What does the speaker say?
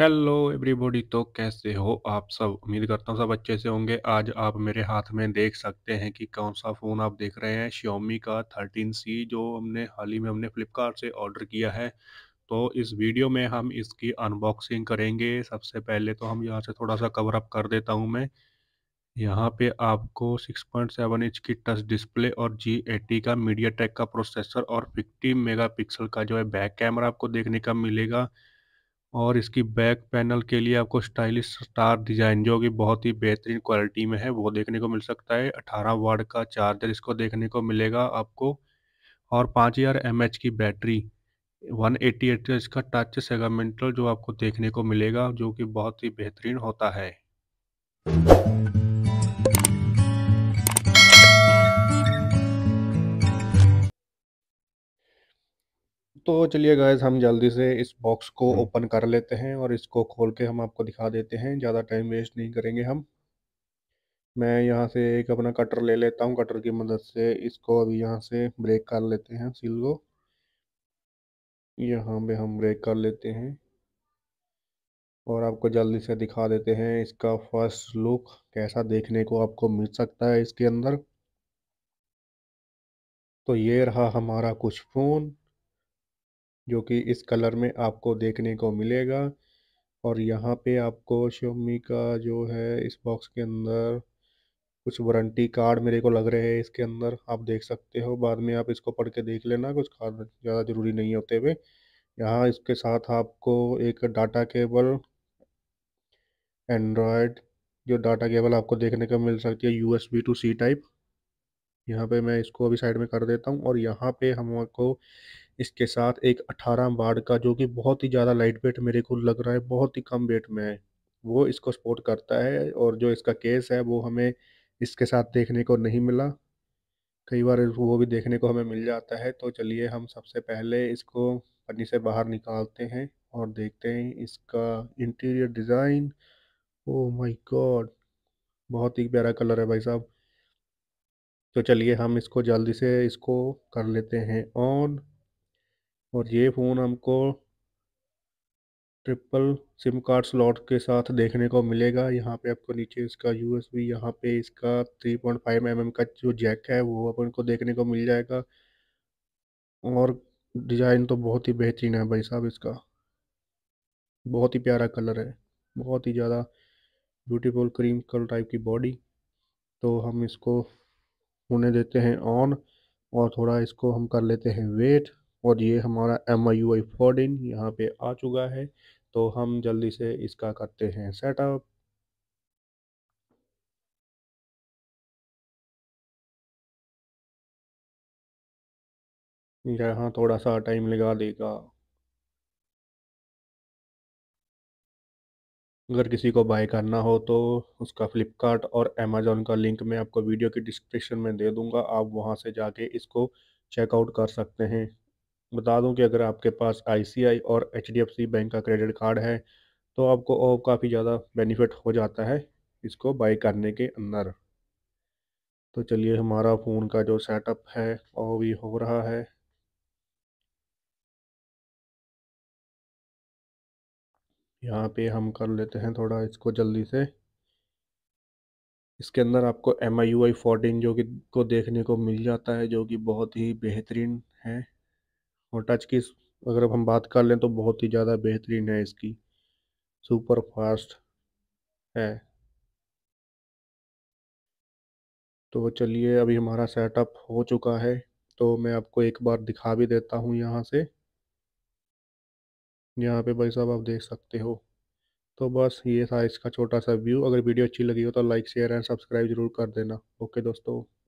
Hello everybody तो कैसे हो आप सब उम्मीद करता हूँ सब अच्छे से होंगे आज आप मेरे हाथ में देख सकते हैं कि कौन सा फ़ोन आप देख रहे हैं Xiaomi का थर्टीन सी जो हमने हाल ही में हमने फ्लिपकार्ट से ऑर्डर किया है तो इस वीडियो में हम इसकी अनबॉक्सिंग करेंगे सबसे पहले तो हम यहाँ से थोड़ा सा कवर अप कर देता हूँ मैं यहाँ पे आपको 6.7 इंच की टच डिस्प्ले और जी एटी का मीडिया का प्रोसेसर और फिफ्टी मेगा का जो है बैक कैमरा आपको देखने का मिलेगा और इसकी बैक पैनल के लिए आपको स्टाइलिश स्टार डिजाइन जो कि बहुत ही बेहतरीन क्वालिटी में है वो देखने को मिल सकता है अठारह वाट का चार्जर इसको देखने को मिलेगा आपको और पाँच हज़ार एम की बैटरी वन एट्टी एट इसका टच सेगामेंटल जो आपको देखने को मिलेगा जो कि बहुत ही बेहतरीन होता है तो चलिए गाइज हम जल्दी से इस बॉक्स को ओपन हम्म। कर लेते हैं और इसको खोल के हम आपको दिखा देते हैं ज़्यादा टाइम वेस्ट नहीं करेंगे हम मैं यहाँ से एक अपना कटर ले लेता हूँ कटर की मदद से इसको अभी यहाँ से ब्रेक कर लेते हैं सील को यहाँ पे हम ब्रेक कर लेते हैं और आपको जल्दी से दिखा देते हैं इसका फर्स्ट लुक कैसा देखने को आपको मिल सकता है इसके अंदर तो ये रहा हमारा कुछ फ़ोन जो कि इस कलर में आपको देखने को मिलेगा और यहाँ पे आपको शोमी का जो है इस बॉक्स के अंदर कुछ वारंटी कार्ड मेरे को लग रहे हैं इसके अंदर आप देख सकते हो बाद में आप इसको पढ़ के देख लेना कुछ कार्ड ज़्यादा ज़रूरी नहीं होते हुए यहाँ इसके साथ आपको एक डाटा केबल एंड्रॉयड जो डाटा केबल आपको देखने को मिल सकती है U S two C type यहाँ पे मैं इसको अभी साइड में कर देता हूँ और यहाँ पे हमको इसके साथ एक 18 वार्ड का जो कि बहुत ही ज़्यादा लाइट वेट मेरे को लग रहा है बहुत ही कम वेट में है वो इसको सपोर्ट करता है और जो इसका केस है वो हमें इसके साथ देखने को नहीं मिला कई बार वो भी देखने को हमें मिल जाता है तो चलिए हम सबसे पहले इसको पन्नी से बाहर निकालते हैं और देखते हैं इसका interior design oh my god बहुत ही प्यारा कलर है भाई साहब तो चलिए हम इसको जल्दी से इसको कर लेते हैं ऑन और ये फ़ोन हमको ट्रिपल सिम कार्ड स्लॉट के साथ देखने को मिलेगा यहाँ पे आपको नीचे इसका यू एस बी यहाँ पे इसका three point five M M का जो जैक है वो अपन को देखने को मिल जाएगा और डिज़ाइन तो बहुत ही बेहतरीन है भाई साहब इसका बहुत ही प्यारा कलर है बहुत ही ज़्यादा ब्यूटीफुल क्रीम कलर टाइप की बॉडी तो हम इसको होने देते हैं ऑन और थोड़ा इसको हम कर लेते हैं वेट और ये हमारा M I U I fourteen यहाँ पे आ चुका है तो हम जल्दी से इसका करते हैं सेटअप यहाँ थोड़ा सा टाइम लगा देगा अगर किसी को बाय करना हो तो उसका फ्लिपकार्ट और अमेज़ोन का लिंक मैं आपको वीडियो की डिस्क्रिप्शन में दे दूंगा आप वहाँ से जाके इसको चेकआउट कर सकते हैं बता दूं कि अगर आपके पास आईसीआई और एचडीएफसी बैंक का क्रेडिट कार्ड है तो आपको और काफ़ी ज़्यादा बेनिफिट हो जाता है इसको बाई करने के अंदर तो चलिए हमारा फ़ोन का जो सेटअप है वो भी हो रहा है यहाँ पे हम कर लेते हैं थोड़ा इसको जल्दी से इसके अंदर आपको M I U I fourteen जो कि को देखने को मिल जाता है जो कि बहुत ही बेहतरीन है और टच की अगर हम बात कर लें तो बहुत ही ज़्यादा बेहतरीन है इसकी सुपर फास्ट है तो चलिए अभी हमारा सेटअप हो चुका है तो मैं आपको एक बार दिखा भी देता हूँ यहाँ से यहाँ पे भाई साहब आप देख सकते हो तो बस ये था इसका छोटा सा व्यू अगर वीडियो अच्छी लगी हो तो लाइक शेयर एंड सब्सक्राइब जरूर कर देना ओके दोस्तों